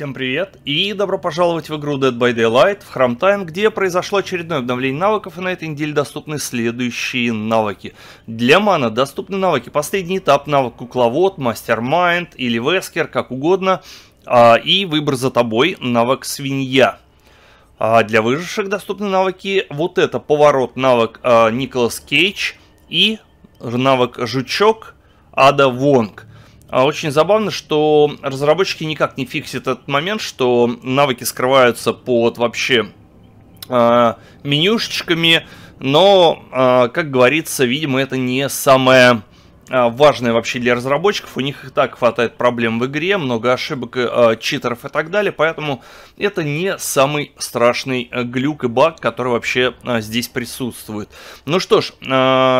Всем привет и добро пожаловать в игру Dead by Daylight в Храм Тайм, где произошло очередное обновление навыков и на этой неделе доступны следующие навыки. Для мана доступны навыки последний этап, навык кукловод, мастер майнд или вескер, как угодно, а, и выбор за тобой, навык свинья. А, для выживших доступны навыки вот это поворот, навык а, Николас Кейдж и навык жучок Ада Вонг. А очень забавно, что разработчики никак не фиксят этот момент, что навыки скрываются под вообще э, менюшечками, но, э, как говорится, видимо, это не самое а, важное вообще для разработчиков. У них и так хватает проблем в игре, много ошибок, э, читеров и так далее, поэтому это не самый страшный э, глюк и баг, который вообще э, здесь присутствует. Ну что ж,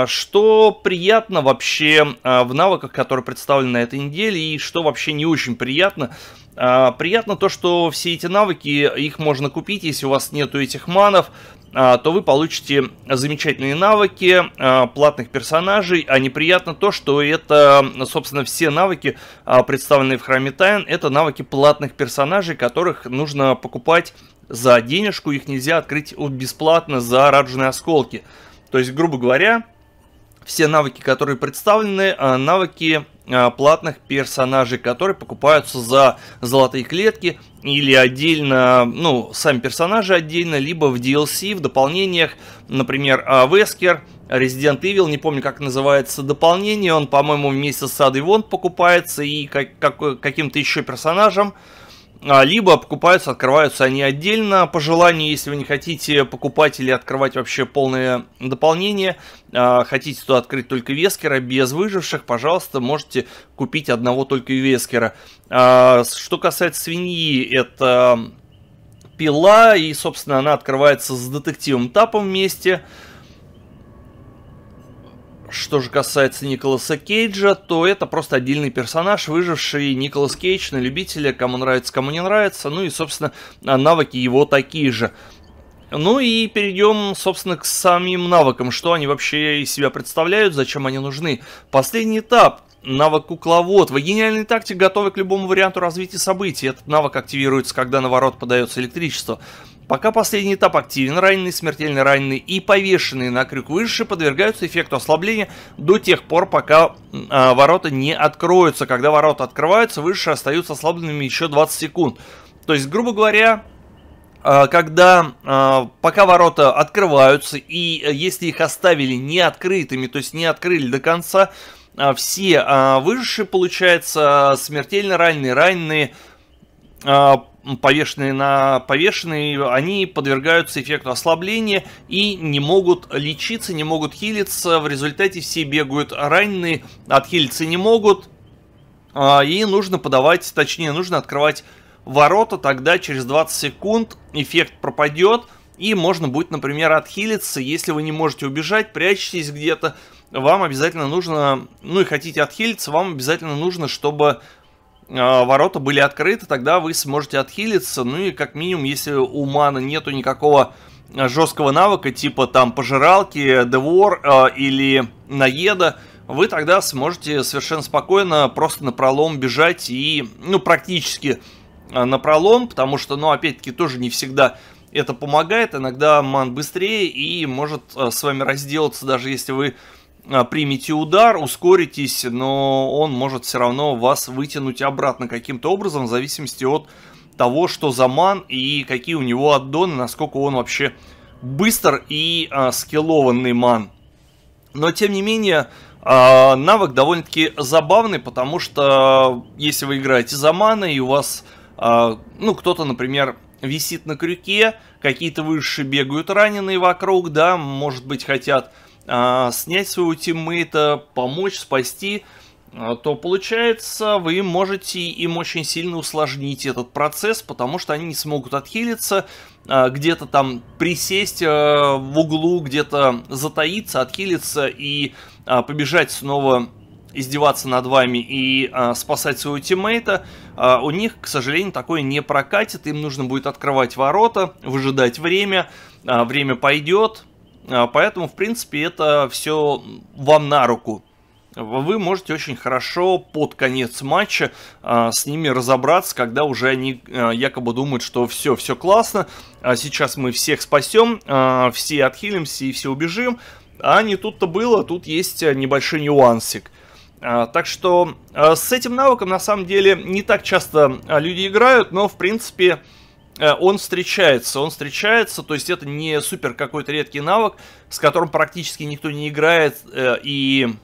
что приятно вообще в навыках, которые представлены на этой неделе, и что вообще не очень приятно, Приятно то, что все эти навыки, их можно купить, если у вас нету этих манов, а, то вы получите замечательные навыки а, платных персонажей, а неприятно то, что это, собственно, все навыки, а, представленные в Храме Тайн, это навыки платных персонажей, которых нужно покупать за денежку, их нельзя открыть бесплатно за радужные осколки. То есть, грубо говоря, все навыки, которые представлены, а, навыки а, платных персонажей, которые покупаются за золотые клетки или отдельно, ну, сами персонажи отдельно, либо в DLC, в дополнениях, например, а, Вескер, Resident Evil, не помню, как называется дополнение, он, по-моему, вместе с Адой Вонт покупается и как, как, каким-то еще персонажем, а, либо покупаются, открываются они отдельно. По желанию, если вы не хотите покупать или открывать вообще полное дополнение, а, хотите туда открыть только Вескера, без выживших, пожалуйста, можете купить одного только Вескера. А, что касается свиньи, это пила, и, собственно, она открывается с детективом тапом вместе. вместе что же касается Николаса Кейджа, то это просто отдельный персонаж, выживший Николас Кейдж на любителя, кому нравится, кому не нравится, ну и, собственно, а, навыки его такие же. Ну и перейдем, собственно, к самим навыкам, что они вообще из себя представляют, зачем они нужны. Последний этап, навык кукловод. Вы гениальный тактик готовы к любому варианту развития событий. Этот навык активируется, когда на ворот подается электричество. Пока последний этап активен, раненые, смертельно раненые и повешенные на крюк выше подвергаются эффекту ослабления до тех пор, пока э, ворота не откроются. Когда ворота открываются, выше остаются ослабленными еще 20 секунд. То есть, грубо говоря, а, когда а, пока ворота открываются, и э, если их оставили не открытыми, то есть не открыли до конца, все выше, получается, смертельно раненые, раненые повешенные на повешенные, они подвергаются эффекту ослабления и не могут лечиться, не могут хилиться. В результате все бегают раненые, отхилиться не могут. А, и нужно подавать, точнее, нужно открывать ворота, тогда через 20 секунд эффект пропадет. И можно будет, например, отхилиться, если вы не можете убежать, прячетесь где-то, вам обязательно нужно, ну и хотите отхилиться, вам обязательно нужно, чтобы а, ворота были открыты, тогда вы сможете отхилиться. Ну и как минимум, если у мана нету никакого жесткого навыка, типа там пожиралки, двор э, а, или наеда, вы тогда сможете совершенно спокойно просто на пролом бежать и, ну, практически э, а, на пролом, потому что, ну, опять-таки, тоже не всегда это помогает. Иногда ман быстрее и может э, с вами разделаться, даже если вы а, примете удар, ускоритесь, но он может все равно вас вытянуть обратно каким-то образом, в зависимости от того, что за ман и какие у него аддоны, насколько он вообще быстр и э, скиллованный ман. Но, тем не менее, э, навык довольно-таки забавный, потому что если вы играете за маны и у вас, э, ну, кто-то, например, висит на крюке, какие-то высшие бегают раненые вокруг, да, может быть, хотят а, снять своего тиммейта, помочь, спасти, а, то получается вы можете им очень сильно усложнить этот процесс, потому что они не смогут отхилиться, а, где-то там присесть в углу, где-то затаиться, отхилиться и побежать снова издеваться над вами и э, спасать своего тиммейта, э, у них, к сожалению, такое не прокатит. Им нужно будет открывать ворота, выжидать время, э, время пойдет, а, поэтому, в принципе, это все вам на руку. Вы можете очень хорошо под конец матча а, с ними разобраться, когда уже они а, якобы думают, что все, все классно, а сейчас мы всех спасем, а, все отхилимся и все убежим. А не тут-то было, тут есть небольшой нюансик. А, так что а, с этим навыком на самом деле не так часто а, люди играют, но в принципе Э, он встречается, он встречается, то есть это не супер какой-то редкий навык, с которым практически никто не играет, э, и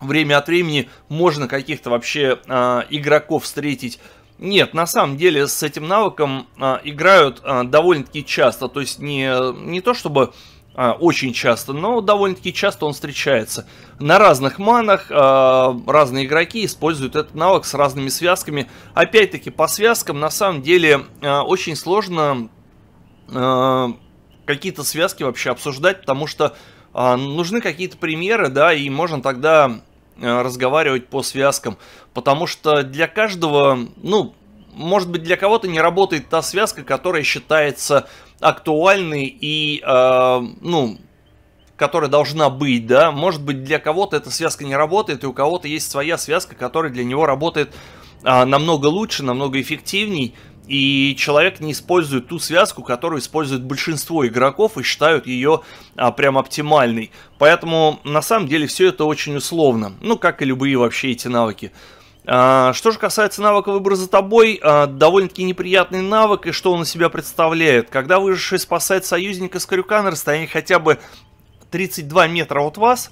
время от времени можно каких-то вообще э, игроков встретить. Нет, на самом деле с этим навыком играют довольно-таки часто, то есть не, не то чтобы а, очень часто, но довольно-таки часто он встречается. На разных манах а, разные игроки используют этот навык с разными связками. Опять-таки, по связкам на самом деле а, очень сложно а, какие-то связки вообще обсуждать, потому что а, нужны какие-то примеры, да, и можно тогда а, разговаривать по связкам, потому что для каждого, ну, может быть, для кого-то не работает та связка, которая считается актуальной и, э, ну, которая должна быть, да. Может быть, для кого-то эта связка не работает, и у кого-то есть своя связка, которая для него работает э, намного лучше, намного эффективней. И человек не использует ту связку, которую использует большинство игроков и считают ее а, прям оптимальной. Поэтому на самом деле все это очень условно. Ну, как и любые вообще эти навыки. А, что же касается навыка выбора за тобой, а, довольно-таки неприятный навык, и что он из себя представляет. Когда выживший спасать союзника с крюка на расстоянии хотя бы 32 метра от вас,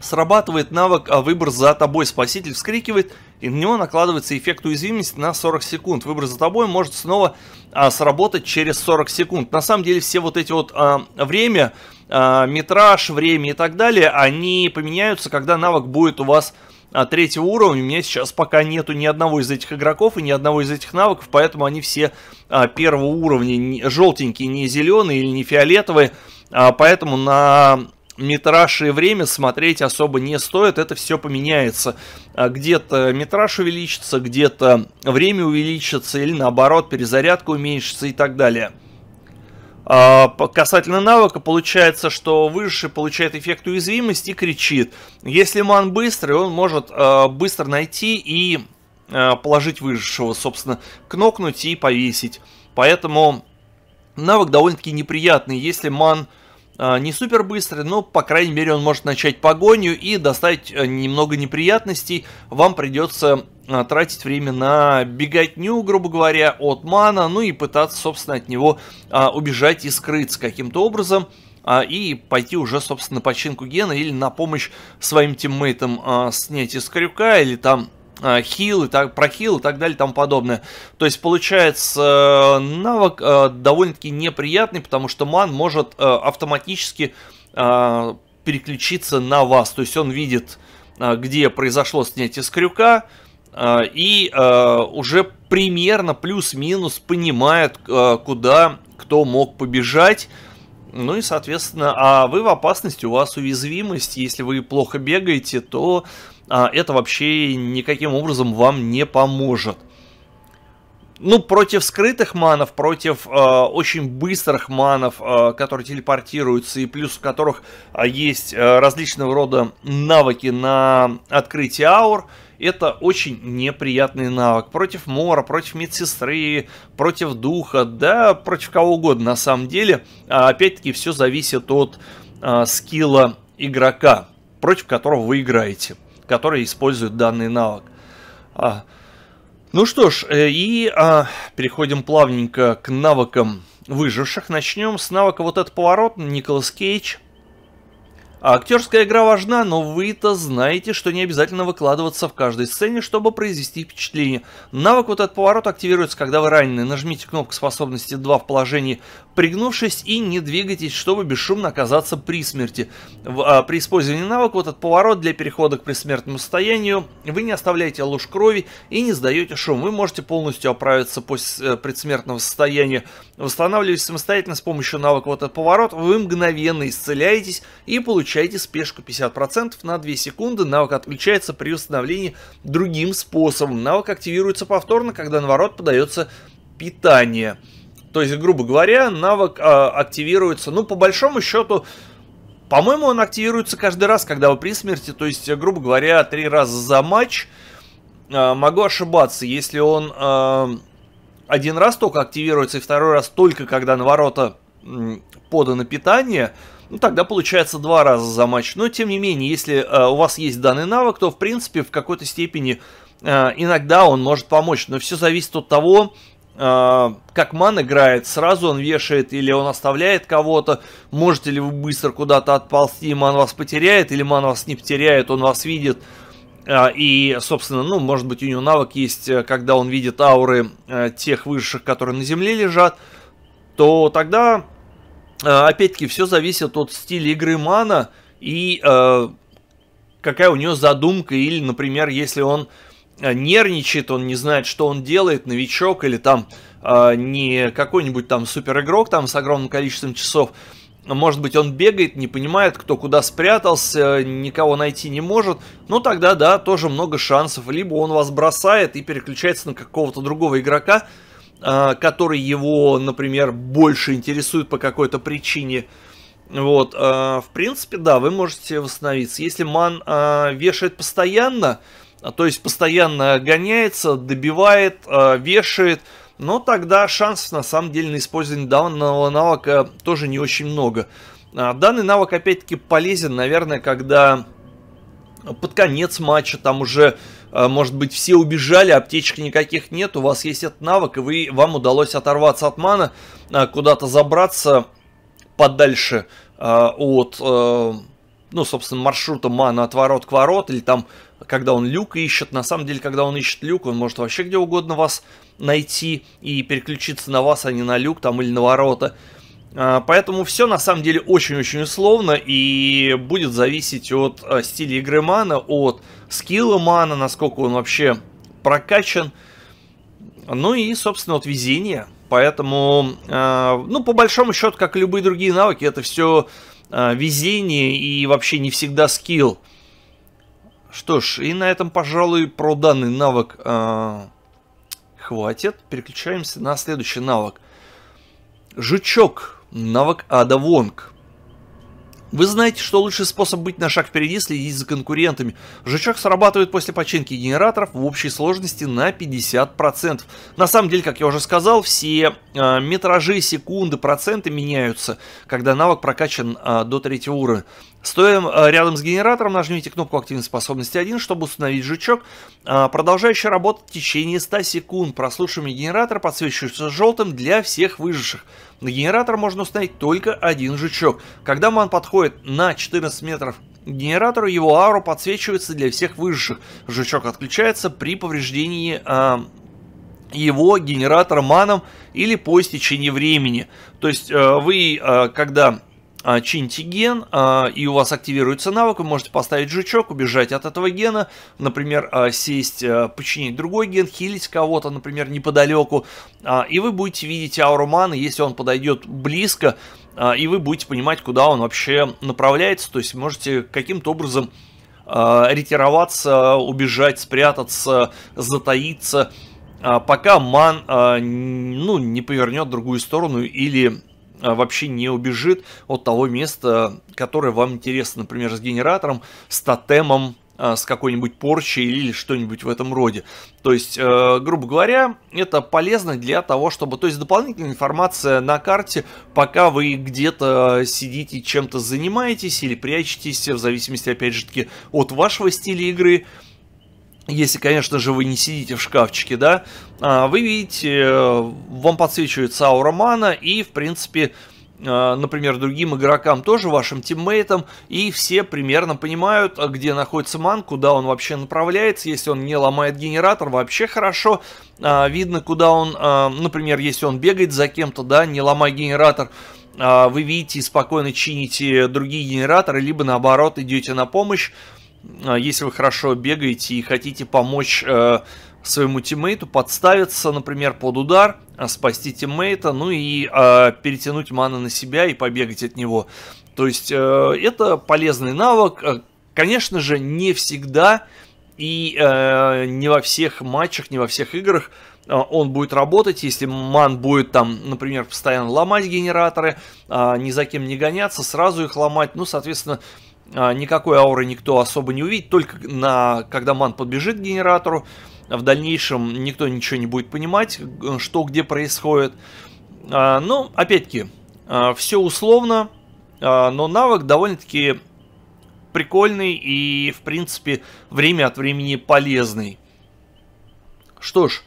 срабатывает навык а, «Выбор за тобой». Спаситель вскрикивает, и на него накладывается эффект уязвимости на 40 секунд. «Выбор за тобой» может снова сработать через 40 секунд. На самом деле все вот эти вот а, время, а, метраж, время и так далее, они поменяются, когда навык будет у вас а третьего уровня у меня сейчас пока нету ни одного из этих игроков и ни одного из этих навыков, поэтому они все а, первого уровня не, желтенькие, не зеленые или не фиолетовые, а, поэтому на метраж и время смотреть особо не стоит, это все поменяется. А где-то метраж увеличится, где-то время увеличится или наоборот перезарядка уменьшится и так далее. А, касательно навыка, получается, что выживший получает эффект уязвимости и кричит. Если ман быстрый, он может а, быстро найти и а, положить выжившего, собственно, кнопнуть и повесить. Поэтому навык довольно-таки неприятный. Если ман э, а, не супер быстрый, но, по крайней мере, он может начать погоню и достать э, немного неприятностей. Вам придется а, тратить время на беготню, грубо говоря, от мана, ну и пытаться, собственно, от него а, убежать и скрыться каким-то образом и пойти уже, собственно, на починку гена или на помощь своим тиммейтам снять из крюка или там а, хил и так про хил и так далее и тому подобное. То есть получается э, навык э, довольно-таки неприятный, потому что ман может э, автоматически переключиться на вас. То есть он видит, где произошло снятие с крюка, и уже примерно плюс-минус понимает, куда кто мог побежать. Ну и, соответственно, а вы в опасности, у вас уязвимость, если вы плохо бегаете, то а это вообще никаким образом вам не поможет. Ну, против скрытых манов, против э, очень быстрых манов, э, которые телепортируются, и плюс у которых э, есть э, различного рода навыки на открытие аур, это очень неприятный навык. Против Мора, против медсестры, против духа, да, против кого угодно на самом деле. А, опять-таки, все зависит от э, скилла игрока, против которого вы играете которые используют данный навык. А, ну что ж, э, и а, переходим плавненько к навыкам выживших. Начнем с навыка вот этот поворот, Николас Кейдж – а актерская игра важна, но вы-то знаете, что не обязательно выкладываться в каждой сцене, чтобы произвести впечатление. Навык вот этот поворот активируется, когда вы ранены. Нажмите кнопку способности 2 в положении пригнувшись и не двигайтесь, чтобы бесшумно оказаться при смерти. В, а, при использовании навыка вот этот поворот для перехода к предсмертному состоянию вы не оставляете луж крови и не сдаете шум. Вы можете полностью оправиться после э, предсмертного состояния. Восстанавливаясь самостоятельно с помощью навыка вот этот поворот, вы мгновенно исцеляетесь и получаете включайте спешку 50% на 2 секунды, навык отключается при установлении другим способом. Навык активируется повторно, когда на ворот подается питание. То есть, грубо говоря, навык э, активируется, ну, по большому счету, по-моему, он активируется каждый раз, когда вы при смерти, то есть, грубо говоря, три раза за матч. Э, могу ошибаться, если он э, один раз только активируется и второй раз только, когда на ворота э, подано питание – ну, тогда получается два раза за матч. Но, тем не менее, если э, у вас есть данный навык, то, в принципе, в какой-то степени э, иногда он может помочь. Но все зависит от того, э, как ман играет. Сразу он вешает или он оставляет кого-то. Можете ли вы быстро куда-то отползти, ман вас потеряет, или ман вас не потеряет, он вас видит. Э, и, собственно, ну, может быть, у него навык есть, э, когда он видит ауры э, тех высших, которые на земле лежат, то тогда а, опять-таки, все зависит от стиля игры мана и э, какая у него задумка. Или, например, если он а, нервничает, он не знает, что он делает, новичок или там э, не какой-нибудь там супер игрок там с огромным количеством часов. Может быть, он бегает, не понимает, кто куда спрятался, никого найти не может. Ну, тогда, да, тоже много шансов. Либо он вас бросает и переключается на какого-то другого игрока, а, который его, например, больше интересует по какой-то причине. Вот, а, в принципе, да, вы можете восстановиться. Если ман а, вешает постоянно, то есть постоянно гоняется, добивает, вешает, но тогда шансов на самом деле на использование данного навыка тоже не очень много. Данный навык опять-таки полезен, наверное, когда под конец матча, там уже, э, может быть, все убежали, аптечек никаких нет, у вас есть этот навык, и вы, вам удалось оторваться от мана, э, куда-то забраться подальше э, от, ну, собственно, маршрута мана от ворот к ворот, или там, когда он люк ищет, на самом деле, когда он ищет люк, он может вообще где угодно вас найти и переключиться на вас, а не на люк там или на ворота, а, поэтому все на самом деле очень-очень условно и будет зависеть от а, стиля игры мана, от скилла мана, насколько он вообще прокачан, ну и, собственно, от везения. Поэтому, а, ну, по большому счету, как и любые другие навыки, это все везение и вообще не всегда скилл. Что ж, и на этом, пожалуй, про данный навык хватит. Переключаемся на следующий навык. Жучок навык Ада Вонг. Вы знаете, что лучший способ быть на шаг впереди – следить за конкурентами. Жучок срабатывает после починки генераторов в общей сложности на 50%. На самом деле, как я уже сказал, все э, метражи, секунды, проценты меняются, когда навык прокачан э, до третьего уровня. Стоим э, рядом с генератором, нажмите кнопку активной способности 1, чтобы установить жучок, а, продолжающий работать в течение 100 секунд. прослушиваем генератор подсвечивается желтым для всех выживших. На генератор можно установить только один жучок. Когда ман подходит на 14 метров к генератору, его ауру подсвечивается для всех выживших. Жучок отключается при повреждении э, его генератора маном или по истечении времени. То есть э, вы, э, когда а, чинтиген, а, и у вас активируется навык, вы можете поставить жучок, убежать от этого гена, например, а, сесть, починить другой ген, хилить кого-то, например, неподалеку, и вы будете видеть ауру если он подойдет близко, и вы будете понимать, куда он вообще направляется, то есть можете каким-то образом ретироваться, убежать, спрятаться, затаиться, пока ман ну, не повернет в другую сторону или а, вообще не убежит от того места, которое вам интересно, например, с генератором, с тотемом, а, с какой-нибудь порчей или что-нибудь в этом роде. То есть, э, грубо говоря, это полезно для того, чтобы... То есть, дополнительная информация на карте, пока вы где-то сидите, чем-то занимаетесь или прячетесь, в зависимости, опять же таки, от вашего стиля игры, если, конечно же, вы не сидите в шкафчике, да, а, вы видите, э, вам подсвечивается аура мана и, в принципе, э, например, другим игрокам тоже, вашим тиммейтам, и все примерно понимают, а, где находится ман, куда он вообще направляется, если он не ломает генератор, вообще хорошо, а, видно, куда он, например, если он бегает за кем-то, да, не ломая генератор, вы видите и спокойно чините другие генераторы, либо наоборот идете на помощь, а, если вы хорошо бегаете и хотите помочь э, своему тиммейту подставиться, например, под удар, э, спасти тиммейта, ну и э, перетянуть маны на себя и побегать от него. То есть э, это полезный навык. Э, конечно же, не всегда и э, не во всех матчах, не во всех играх э, он будет работать, если ман будет там, например, постоянно ломать генераторы, а, ни за кем не гоняться, сразу их ломать, ну, соответственно, а, никакой ауры никто особо не увидит, только на, когда ман подбежит к генератору, в дальнейшем никто ничего не будет понимать, что где происходит. А, но, ну, опять-таки, а, все условно, но навык довольно-таки прикольный и, в принципе, время от времени полезный. Что ж,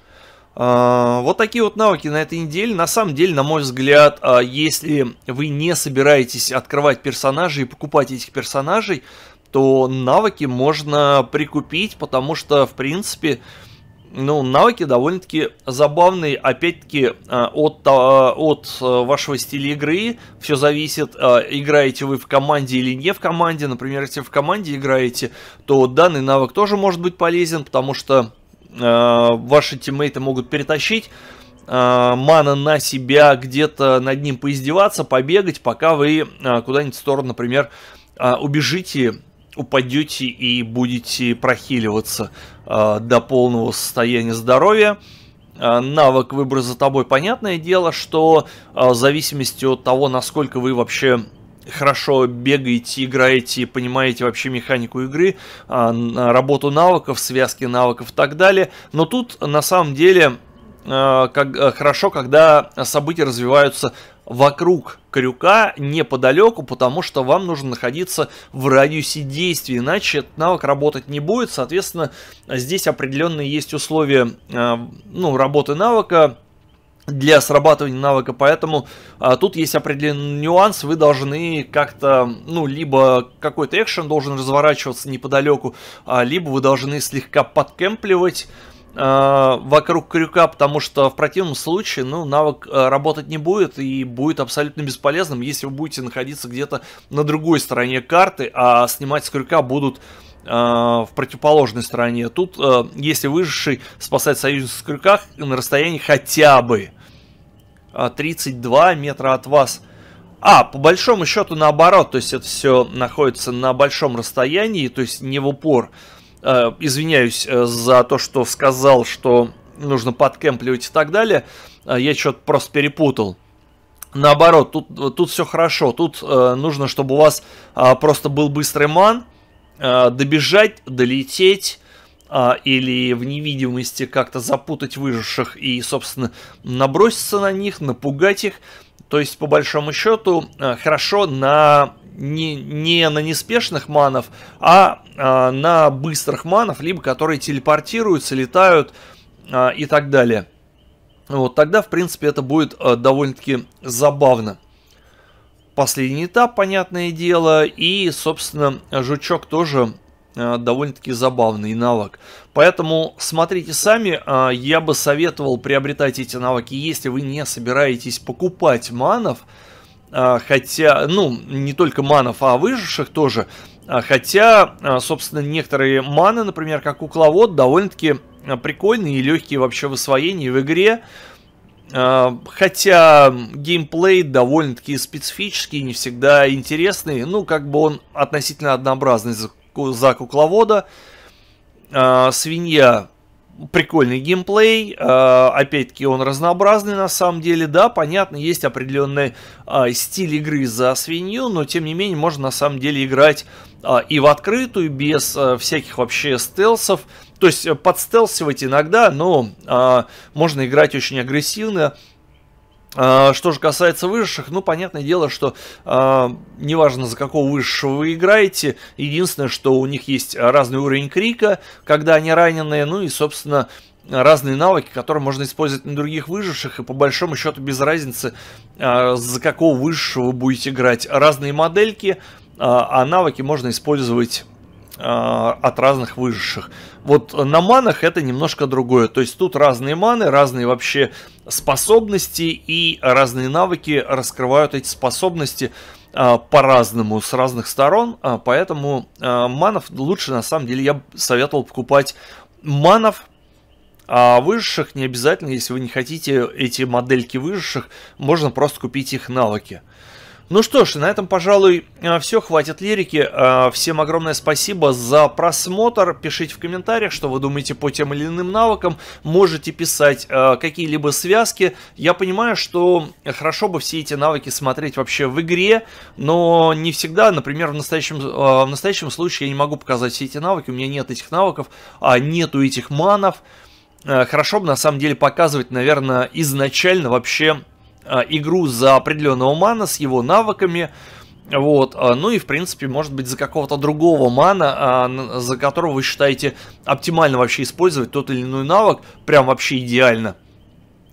а, вот такие вот навыки на этой неделе. На самом деле, на мой взгляд, а, если вы не собираетесь открывать персонажей и покупать этих персонажей, то навыки можно прикупить, потому что, в принципе, ну, навыки довольно-таки забавные, опять-таки, а, от, от вашего стиля игры все зависит, играете вы в команде или не в команде, например, если в команде играете, то данный навык тоже может быть полезен, потому что Э, ваши тиммейты могут перетащить э, мана на себя, где-то над ним поиздеваться, побегать, пока вы э, куда-нибудь в сторону, например, убежите, упадете и будете прохиливаться до полного состояния здоровья. Навык выбора за тобой, понятное дело, что в зависимости от того, насколько вы вообще хорошо бегаете, играете, понимаете вообще механику игры, а, работу навыков, связки навыков и так далее. Но тут на самом деле а, как, а, хорошо, когда события развиваются вокруг крюка, неподалеку, потому что вам нужно находиться в радиусе действия, иначе навык работать не будет, соответственно, здесь определенные есть условия ну, работы навыка, для срабатывания навыка, поэтому а, тут есть определенный нюанс, вы должны как-то, ну, либо какой-то экшен должен разворачиваться неподалеку, а, либо вы должны слегка подкемпливать а, вокруг крюка, потому что в противном случае, ну, навык а, работать не будет и будет абсолютно бесполезным, если вы будете находиться где-то на другой стороне карты, а снимать с крюка будут а, в противоположной стороне. Тут, а, если выживший спасает союзницу с крюках на расстоянии хотя бы 32 а, метра от вас. А, по большому счету наоборот, то есть это все находится на большом расстоянии, то есть не в упор. Э, извиняюсь э, за то, что сказал, что нужно подкемпливать и так далее. Э, я что-то просто перепутал. Наоборот, тут, тут все хорошо. Тут э, нужно, чтобы у вас э, просто был быстрый ман, э, добежать, долететь, а, или в невидимости как-то запутать выживших и, собственно, наброситься на них, напугать их. То есть, по большому счету, а, хорошо на не, не на неспешных манов, а, а на быстрых манов, либо которые телепортируются, летают а, и так далее. Вот тогда, в принципе, это будет а, довольно-таки забавно. Последний этап, понятное дело, и, собственно, жучок тоже Э, довольно-таки забавный навык. Поэтому смотрите сами, э, я бы советовал приобретать эти навыки, если вы не собираетесь покупать манов, э, хотя, ну, не только манов, а выживших тоже, хотя, собственно, некоторые маны, например, как кукловод, довольно-таки прикольные и легкие вообще в освоении в игре, Хотя геймплей довольно-таки специфический, не всегда интересный. Ну, как бы он относительно однообразный за кукловода. Э, свинья прикольный геймплей, э, опять-таки он разнообразный на самом деле, да, понятно, есть определенный э, а, стиль игры за свинью, но тем не менее можно на самом деле играть э, и в открытую, без э, всяких вообще стелсов, то есть э, подстелсивать иногда, но э, можно играть очень агрессивно, а, что же касается высших, ну, понятное дело, что э, неважно, за какого высшего вы играете, единственное, что у них есть разный уровень крика, когда они раненые, ну и, собственно, разные навыки, которые можно использовать на других выживших, и по большому счету без разницы, э, за какого высшего вы будете играть. Разные модельки, э, а навыки можно использовать а, от разных выживших. Вот на манах это немножко другое. То есть тут разные маны, разные вообще способности и разные навыки раскрывают эти способности а, по-разному, с разных сторон. А, поэтому манов лучше, на самом деле, я бы советовал покупать манов, а выживших не обязательно, если вы не хотите эти модельки выживших, можно просто купить их навыки. Ну что ж, на этом, пожалуй, э, все. Хватит лирики. Э, всем огромное спасибо за просмотр. Пишите в комментариях, что вы думаете по тем или иным навыкам. Можете писать э, какие-либо связки. Я понимаю, что хорошо бы все эти навыки смотреть вообще в игре, но не всегда. Например, в настоящем, в настоящем случае я не могу показать все эти навыки. У меня нет этих навыков, а нету этих манов. Хорошо бы, на самом деле, показывать, наверное, изначально вообще а, игру за определенного мана с его навыками. Вот, а, ну и в принципе, может быть, за какого-то другого мана, а, за которого вы считаете оптимально вообще использовать тот или иной навык, прям вообще идеально,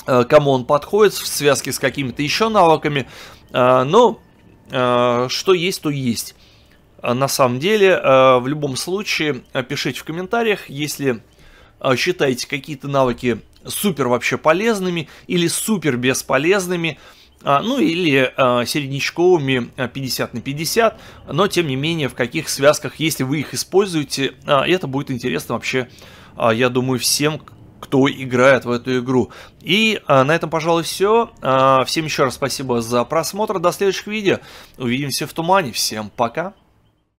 кому он подходит в связке с какими-то еще навыками. Но что есть, то есть. На самом деле, в любом случае, пишите в комментариях, если считаете какие-то навыки супер вообще полезными или супер бесполезными, а, ну или а, середнячковыми 50 а, на 50, но тем не менее в каких связках, если вы их используете, это будет интересно вообще, я думаю, всем, кто играет в эту игру. И на этом, пожалуй, все. всем еще раз спасибо за просмотр. До следующих видео. Увидимся в тумане. Всем пока.